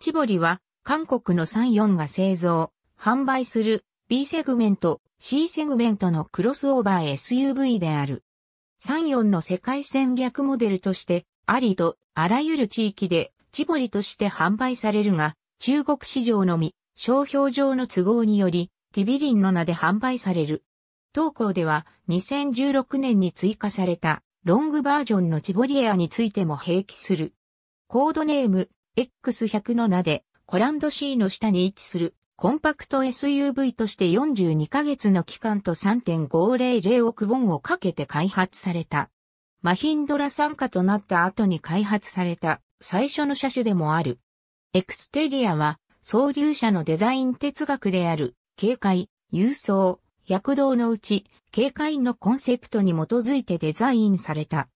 チボリは韓国の34が製造、販売する B セグメント、C セグメントのクロスオーバー SUV である。34の世界戦略モデルとして、ありとあらゆる地域でチボリとして販売されるが、中国市場のみ、商標上の都合により、ティビリンの名で販売される。当校では2016年に追加されたロングバージョンのチボリエアについても併記する。コードネーム X100 の名で、コランド C の下に位置する、コンパクト SUV として42ヶ月の期間と3.500億ウォンをかけて開発された。マヒンドラ参加となった後に開発された最初の車種でもある。エクステリアは、総流車のデザイン哲学である、警戒、郵送、躍動のうち、警戒のコンセプトに基づいてデザインされた。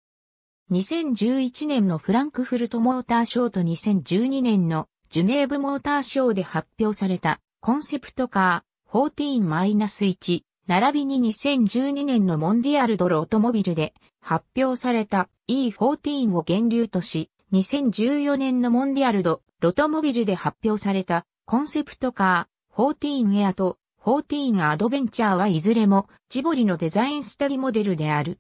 2011年のフランクフルトモーターショーと2012年のジュネーブモーターショーで発表されたコンセプトカー14-1並びに2012年のモンディアルドロートモビルで発表された E14 を源流とし、2014年のモンディアルドロトモビルで発表されたコンセプトカー14エアと14アドベンチャーはいずれもジボリのデザインスタディモデルである。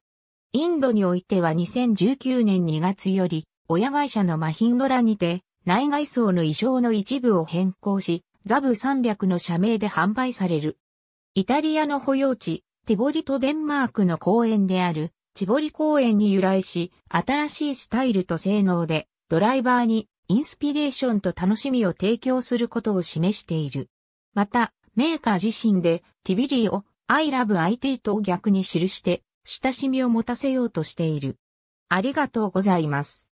インドにおいては2019年2月より、親会社のマヒンドラにて、内外装の衣装の一部を変更し、ザブ300の社名で販売される。イタリアの保養地、ティボリとデンマークの公園である、チボリ公園に由来し、新しいスタイルと性能で、ドライバーにインスピレーションと楽しみを提供することを示している。また、メーカー自身で、ティビリーを I love IT と逆に記して、親しみを持たせようとしている。ありがとうございます。